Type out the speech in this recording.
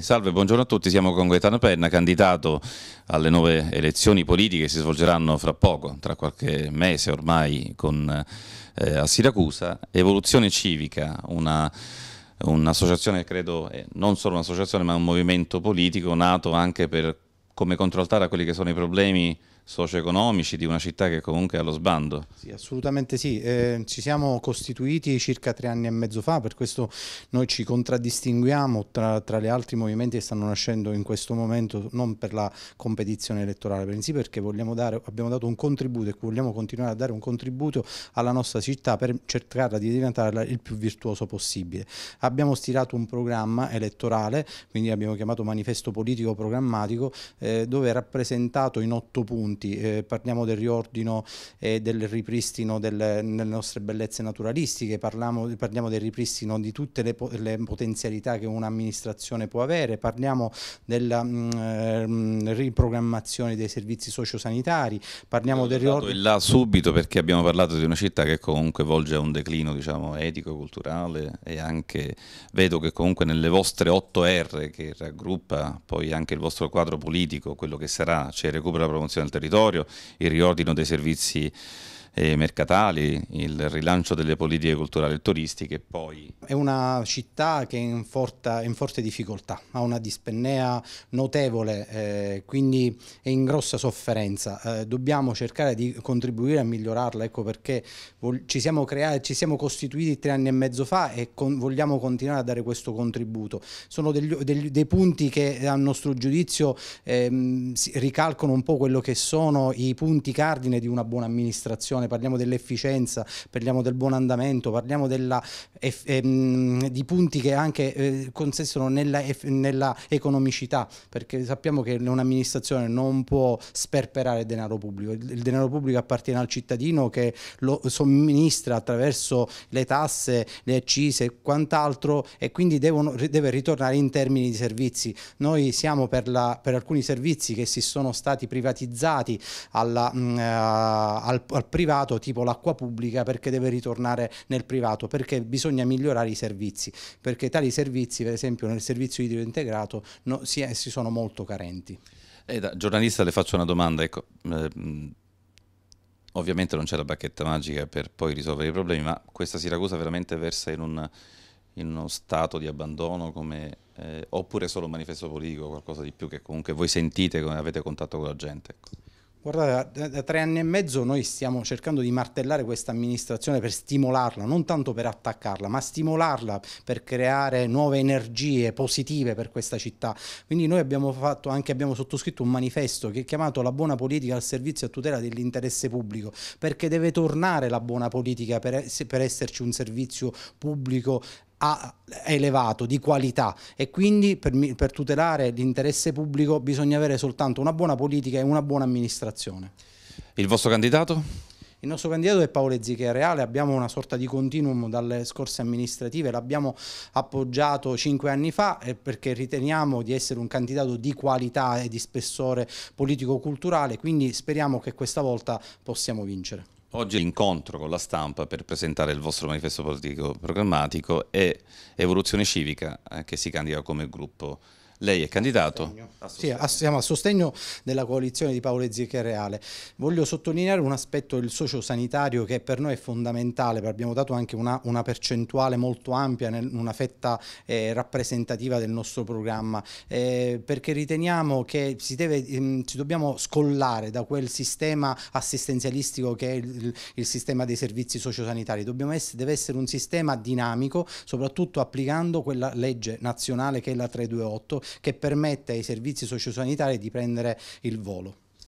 Salve, buongiorno a tutti, siamo con Gaetano Penna, candidato alle nuove elezioni politiche che si svolgeranno fra poco, tra qualche mese ormai con, eh, a Siracusa. Evoluzione Civica, un'associazione un che credo eh, non solo un'associazione ma un movimento politico nato anche per come controllare quelli che sono i problemi socio-economici di una città che comunque è allo sbando. Sì, assolutamente sì. Eh, ci siamo costituiti circa tre anni e mezzo fa, per questo noi ci contraddistinguiamo tra, tra gli altri movimenti che stanno nascendo in questo momento, non per la competizione elettorale, bensì perché dare, abbiamo dato un contributo e vogliamo continuare a dare un contributo alla nostra città per cercarla di diventare il più virtuoso possibile. Abbiamo stilato un programma elettorale, quindi abbiamo chiamato manifesto politico programmatico, eh, dove è rappresentato in otto punti monti, eh, parliamo del riordino e del ripristino delle, delle nostre bellezze naturalistiche, parliamo, parliamo, del ripristino di tutte le, le potenzialità che un'amministrazione può avere, parliamo della mh, mm, ehm, riprogrammazione dei servizi sociosanitari, parliamo del riordino... Là subito perché abbiamo parlato di una città che comunque volge a un declino diciamo, etico, culturale e anche vedo che comunque nelle vostre 8 R che raggruppa poi anche il vostro quadro politico, quello che sarà, cioè recupera la promozione del territorio, territorio, il riordino dei servizi eh, mercatali, il rilancio delle politiche culturali e turistiche. Poi. È una città che è in, forta, in forte difficoltà, ha una dispennea notevole, eh, quindi è in grossa sofferenza. Eh, dobbiamo cercare di contribuire a migliorarla, ecco perché ci siamo, creati, ci siamo costituiti tre anni e mezzo fa e con vogliamo continuare a dare questo contributo. Sono degli, degli, dei punti che eh, a nostro giudizio ehm, ricalcano un po' quello che sono i punti cardine di una buona amministrazione produzione, parliamo dell'efficienza, parliamo del buon andamento, parliamo della, ehm, di punti che anche eh, consistono nella, nella, economicità, perché sappiamo che un'amministrazione non può sperperare denaro pubblico, il, il denaro pubblico appartiene al cittadino che lo somministra attraverso le tasse, le accise e quant'altro e quindi devono, deve ritornare in termini di servizi. Noi siamo per, la, per alcuni servizi che si sono stati privatizzati alla, mh, mm, eh, al, al privato privato, tipo l'acqua pubblica, perché deve ritornare nel privato, perché bisogna migliorare i servizi, perché tali servizi, per esempio nel servizio idrico integrato, no, si, è, eh, si, sono molto carenti. Eh, da giornalista le faccio una domanda, ecco, eh, ovviamente non c'è la bacchetta magica per poi risolvere i problemi, ma questa Siracusa veramente versa in, un, in uno stato di abbandono come, eh, oppure solo un manifesto politico, qualcosa di più che comunque voi sentite come avete contatto con la gente? Ecco. Guardate, da tre anni e mezzo noi stiamo cercando di martellare questa amministrazione per stimolarla, non tanto per attaccarla, ma stimolarla per creare nuove energie positive per questa città. Quindi noi abbiamo, fatto, anche, abbiamo sottoscritto un manifesto che è chiamato La buona politica al servizio a tutela dell'interesse pubblico, perché deve tornare la buona politica per, per esserci un servizio pubblico elevato di qualità e quindi per, per tutelare l'interesse pubblico bisogna avere soltanto una buona politica e una buona amministrazione. Il vostro candidato? Il nostro candidato è Paolo Zichia Reale, abbiamo una sorta di continuum dalle scorse amministrative, l'abbiamo appoggiato cinque anni fa eh, perché riteniamo di essere un candidato di qualità e di spessore politico-culturale, quindi speriamo che questa volta possiamo vincere. Oggi l'incontro con la stampa per presentare il vostro manifesto politico programmatico e Evoluzione Civica eh, che si candida come gruppo lei è candidato? Sì, siamo a sostegno della coalizione di Paolo Zicche Reale. Voglio sottolineare un aspetto, il sociosanitario, che per noi è fondamentale, abbiamo dato anche una, una percentuale molto ampia, nel, una fetta eh, rappresentativa del nostro programma, eh, perché riteniamo che si deve, ehm, ci dobbiamo scollare da quel sistema assistenzialistico che è il, il sistema dei servizi sociosanitari, essere, deve essere un sistema dinamico, soprattutto applicando quella legge nazionale che è la 328 che permette ai servizi sociosanitari di prendere il volo.